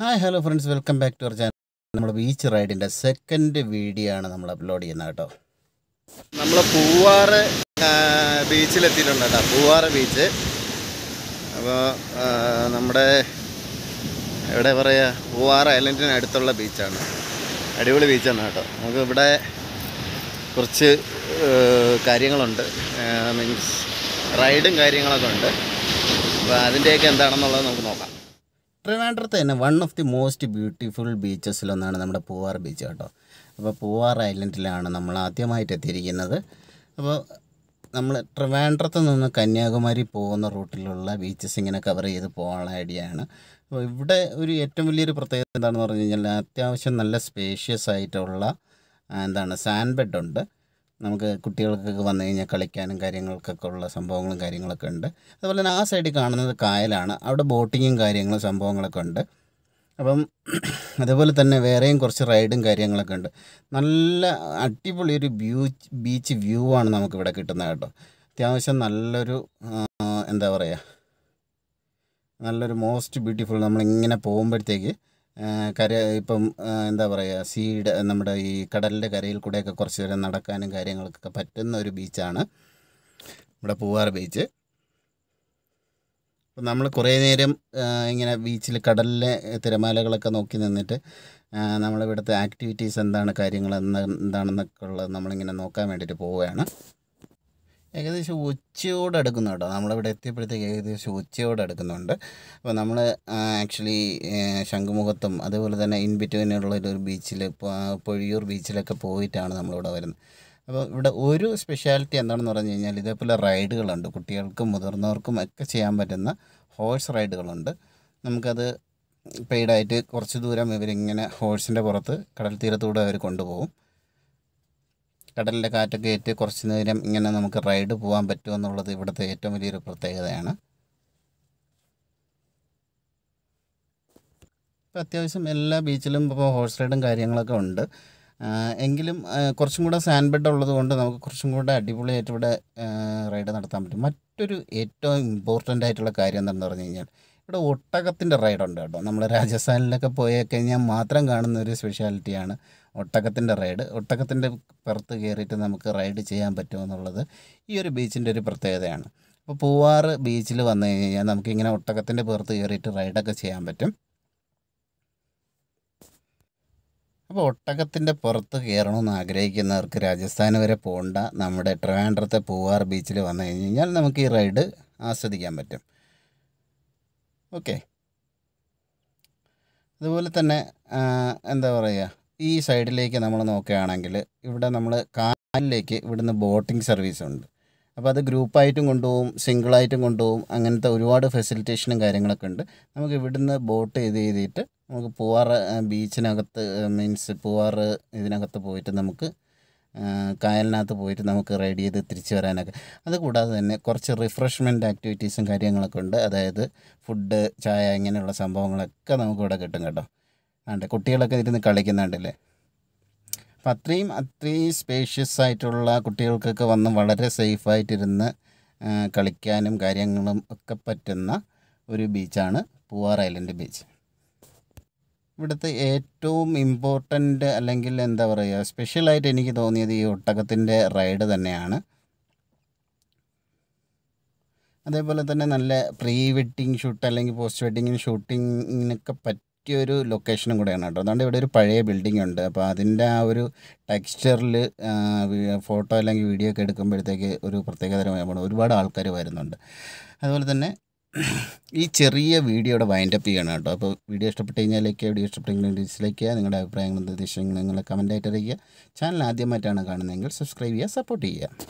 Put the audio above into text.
hi hello friends welcome back to our channel നമ്മൾ beach റൈഡിൻ്റെ second video ആണ് നമ്മൾ അപ്ലോഡ് ചെയ്യുന്നത് കേട്ടോ നമ്മൾ പൂവാറ് ബീച്ചിലെത്തിയിട്ടുണ്ട് കേട്ടോ പൂവാറ് ബീച്ച് അപ്പോൾ നമ്മുടെ എവിടെ പറയുക പൂവാറ ഐലൻഡിന് അടുത്തുള്ള ബീച്ചാണ് അടിപൊളി ബീച്ചാണ് കേട്ടോ നമുക്ക് ഇവിടെ കുറച്ച് കാര്യങ്ങളുണ്ട് മീൻസ് റൈഡും കാര്യങ്ങളൊക്കെ ഉണ്ട് അപ്പോൾ അതിൻ്റെയൊക്കെ എന്താണെന്നുള്ളത് നമുക്ക് നോക്കാം ട്രിവാൻഡ്രത്ത് തന്നെ one of the most beautiful ബീച്ചസിലൊന്നാണ് നമ്മുടെ പൂവാർ ബീച്ച് കേട്ടോ അപ്പോൾ പൂവാർ ഐലൻഡിലാണ് നമ്മൾ ആദ്യമായിട്ട് എത്തിയിരിക്കുന്നത് അപ്പോൾ നമ്മൾ ട്രിവാൻഡ്രത്ത് നിന്ന് കന്യാകുമാരി പോകുന്ന റൂട്ടിലുള്ള ബീച്ചസ് ഇങ്ങനെ കവർ ചെയ്ത് പോകാനുള്ള ഐഡിയ ആണ് അപ്പോൾ ഇവിടെ ഒരു ഏറ്റവും വലിയൊരു പ്രത്യേകത എന്താണെന്ന് പറഞ്ഞു കഴിഞ്ഞാൽ അത്യാവശ്യം നല്ല സ്പേഷ്യസ് ആയിട്ടുള്ള എന്താണ് സാൻഡ് ബെഡ് ഉണ്ട് നമുക്ക് കുട്ടികൾക്കൊക്കെ വന്നു കഴിഞ്ഞാൽ കളിക്കാനും കാര്യങ്ങൾക്കൊക്കെ ഉള്ള സംഭവങ്ങളും കാര്യങ്ങളൊക്കെ ഉണ്ട് അതുപോലെ തന്നെ ആ സൈഡിൽ കാണുന്നത് കായലാണ് അവിടെ ബോട്ടിങ്ങും കാര്യങ്ങളും സംഭവങ്ങളൊക്കെ ഉണ്ട് അപ്പം അതുപോലെ തന്നെ വേറെയും കുറച്ച് റൈഡും കാര്യങ്ങളൊക്കെ ഉണ്ട് നല്ല അടിപൊളി ഒരു വ്യൂ ബീച്ച് വ്യൂ ആണ് നമുക്കിവിടെ കിട്ടുന്നത് കേട്ടോ അത്യാവശ്യം നല്ലൊരു എന്താ പറയുക നല്ലൊരു മോസ്റ്റ് ബ്യൂട്ടിഫുൾ നമ്മളിങ്ങനെ പോകുമ്പോഴത്തേക്ക് കര ഇപ്പം എന്താ പറയുക സീഡ് നമ്മുടെ ഈ കടലിൻ്റെ കരയിൽ കൂടെയൊക്കെ കുറച്ച് നേരം നടക്കാനും കാര്യങ്ങൾക്കൊക്കെ പറ്റുന്ന ഒരു ബീച്ചാണ് നമ്മുടെ പൂവാർ ബീച്ച് അപ്പം നമ്മൾ കുറേ നേരം ഇങ്ങനെ ബീച്ചിൽ കടലിലെ തിരമാലകളൊക്കെ നോക്കി നിന്നിട്ട് നമ്മളിവിടുത്തെ ആക്ടിവിറ്റീസ് എന്താണ് കാര്യങ്ങൾ എന്താണെന്നൊക്കെ ഉള്ളത് നമ്മളിങ്ങനെ നോക്കാൻ വേണ്ടിയിട്ട് പോവുകയാണ് ഏകദേശം ഉച്ചയോട് എടുക്കുന്നു കേട്ടോ നമ്മളിവിടെ എത്തിയപ്പോഴത്തേക്ക് ഏകദേശം ഉച്ചയോട് എടുക്കുന്നുണ്ട് അപ്പോൾ നമ്മൾ ആക്ച്വലി ശംഖുമുഖത്തും അതുപോലെ തന്നെ ഇൻ ബിറ്റ്വീനുള്ള ഒരു ബീച്ചിൽ പൊഴിയൂർ ബീച്ചിലൊക്കെ പോയിട്ടാണ് നമ്മളിവിടെ വരുന്നത് അപ്പോൾ ഇവിടെ ഒരു സ്പെഷ്യാലിറ്റി എന്താണെന്ന് പറഞ്ഞു കഴിഞ്ഞാൽ ഇതേപോലെ റൈഡുകളുണ്ട് കുട്ടികൾക്കും മുതിർന്നവർക്കും ഒക്കെ ചെയ്യാൻ പറ്റുന്ന ഹോഴ്സ് റൈഡുകളുണ്ട് നമുക്കത് പെയ്ഡായിട്ട് കുറച്ച് ദൂരം ഇവരിങ്ങനെ ഹോഴ്സിൻ്റെ പുറത്ത് കടൽ തീരത്തൂടെ അവർ കൊണ്ടുപോകും കടലിൻ്റെ കാറ്റൊക്കെ ഏറ്റ് കുറച്ച് നേരം ഇങ്ങനെ നമുക്ക് റൈഡ് പോകാൻ പറ്റുമെന്നുള്ളത് ഇവിടുത്തെ ഏറ്റവും വലിയൊരു പ്രത്യേകതയാണ് ഇപ്പോൾ അത്യാവശ്യം എല്ലാ ബീച്ചിലും ഇപ്പോൾ ഹോഴ്സ് റൈഡും കാര്യങ്ങളൊക്കെ ഉണ്ട് എങ്കിലും കുറച്ചും കൂടെ സാൻഡ് ബെഡ് ഉള്ളത് കൊണ്ട് നമുക്ക് കുറച്ചും കൂടെ അടിപൊളിയായിട്ട് ഇവിടെ റൈഡ് നടത്താൻ പറ്റും മറ്റൊരു ഏറ്റവും ഇമ്പോർട്ടൻ്റ് ആയിട്ടുള്ള കാര്യം എന്താണെന്ന് പറഞ്ഞു കഴിഞ്ഞാൽ ഇവിടെ ഒട്ടകത്തിൻ്റെ റൈഡുണ്ട് കേട്ടോ നമ്മൾ രാജസ്ഥാനിലൊക്കെ പോയി കഴിഞ്ഞാൽ മാത്രം കാണുന്ന ഒരു സ്പെഷ്യാലിറ്റിയാണ് ഒട്ടകത്തിൻ്റെ റൈഡ് ഒട്ടകത്തിൻ്റെ പുറത്ത് കയറിയിട്ട് നമുക്ക് റൈഡ് ചെയ്യാൻ പറ്റുമെന്നുള്ളത് ഈ ഒരു ബീച്ചിൻ്റെ ഒരു പ്രത്യേകതയാണ് അപ്പോൾ പൂവാറ് ബീച്ചിൽ വന്നു കഴിഞ്ഞാൽ നമുക്കിങ്ങനെ ഒട്ടകത്തിൻ്റെ പുറത്ത് കയറിയിട്ട് റൈഡൊക്കെ ചെയ്യാൻ പറ്റും അപ്പോൾ ഒട്ടകത്തിൻ്റെ പുറത്ത് കയറണമെന്ന് ആഗ്രഹിക്കുന്നവർക്ക് രാജസ്ഥാൻ വരെ പോകണ്ട നമ്മുടെ ട്രിവാൻഡ്രത്തെ പൂവാർ ബീച്ചിൽ വന്നു കഴിഞ്ഞ് കഴിഞ്ഞാൽ നമുക്ക് ഈ റൈഡ് ആസ്വദിക്കാൻ പറ്റും ഓക്കെ അതുപോലെ തന്നെ എന്താ പറയുക ഈ സൈഡിലേക്ക് നമ്മൾ നോക്കുകയാണെങ്കിൽ ഇവിടെ നമ്മൾ കായലിലേക്ക് ഇവിടുന്ന് ബോട്ടിംഗ് സർവീസ് ഉണ്ട് അപ്പോൾ അത് ഗ്രൂപ്പായിട്ടും കൊണ്ടുപോകും സിംഗിളായിട്ടും കൊണ്ടുപോകും അങ്ങനത്തെ ഒരുപാട് ഫെസിലിറ്റേഷനും കാര്യങ്ങളൊക്കെ ഉണ്ട് നമുക്ക് ഇവിടുന്ന് ബോട്ട് ചെയ്ത് ചെയ്തിട്ട് നമുക്ക് പൂവാറ് ബീച്ചിനകത്ത് മീൻസ് പൂവാറ് ഇതിനകത്ത് പോയിട്ട് നമുക്ക് കായലിനകത്ത് പോയിട്ട് നമുക്ക് റൈഡ് ചെയ്ത് തിരിച്ചു വരാനൊക്കെ അതുകൂടാതെ തന്നെ കുറച്ച് റിഫ്രഷ്മെൻറ്റ് ആക്ടിവിറ്റീസും കാര്യങ്ങളൊക്കെ ഉണ്ട് അതായത് ഫുഡ് ചായ ഇങ്ങനെയുള്ള സംഭവങ്ങളൊക്കെ നമുക്ക് ഇവിടെ കിട്ടും കേട്ടോ ആണ്ട് കുട്ടികളൊക്കെ ഇരുന്ന് കളിക്കുന്നുണ്ടല്ലേ അപ്പം അത്രയും അത്രയും സ്പേഷ്യസ് ആയിട്ടുള്ള കുട്ടികൾക്കൊക്കെ വന്ന് വളരെ സേഫായിട്ടിരുന്ന് കളിക്കാനും കാര്യങ്ങളും ഒക്കെ പറ്റുന്ന ഒരു ബീച്ചാണ് പൂവാർ ഐലൻഡ് ബീച്ച് ഇവിടുത്തെ ഏറ്റവും ഇമ്പോർട്ടൻ്റ് അല്ലെങ്കിൽ എന്താ പറയുക സ്പെഷ്യലായിട്ട് എനിക്ക് തോന്നിയത് ഈ ഒട്ടകത്തിൻ്റെ റൈഡ് തന്നെയാണ് അതേപോലെ തന്നെ നല്ല പ്രീ വെഡിങ് ഷൂട്ട് അല്ലെങ്കിൽ പോസ്റ്റ് വെഡിങ്ങിന് ഷൂട്ടിങ്ങിനൊക്കെ പറ്റിയൊരു ലൊക്കേഷനും കൂടെയാണ് കേട്ടോ അതുകൊണ്ട് ഇവിടെ ഒരു പഴയ ബിൽഡിംഗ് ഉണ്ട് അപ്പോൾ അതിൻ്റെ ആ ഒരു ടെക്സ്ചറിൽ ഫോട്ടോ അല്ലെങ്കിൽ വീഡിയോ ഒക്കെ എടുക്കുമ്പോഴത്തേക്ക് ഒരു പ്രത്യേകതരമായ ഒരുപാട് ആൾക്കാർ വരുന്നുണ്ട് അതുപോലെ തന്നെ ഈ ചെറിയ വീഡിയോയുടെ വൈൻഡപ്പ് ചെയ്യണം കേട്ടോ അപ്പോൾ വീഡിയോ ഇഷ്ടപ്പെട്ട് കഴിഞ്ഞാൽ ലൈക്ക് വീഡിയോ ഇഷ്ടപ്പെട്ടെങ്കിൽ ഡിസ്ലൈക്ക് ചെയ്യുക നിങ്ങളുടെ അഭിപ്രായങ്ങളും നിർദ്ദേശങ്ങളും നിങ്ങളെ കമൻറ്റായിട്ട് അറിയിക്കുക ചാനൽ ആദ്യമായിട്ടാണ് കാണുന്നതെങ്കിൽ സബ്സ്ക്രൈബ് ചെയ്യുക സപ്പോർട്ട് ചെയ്യുക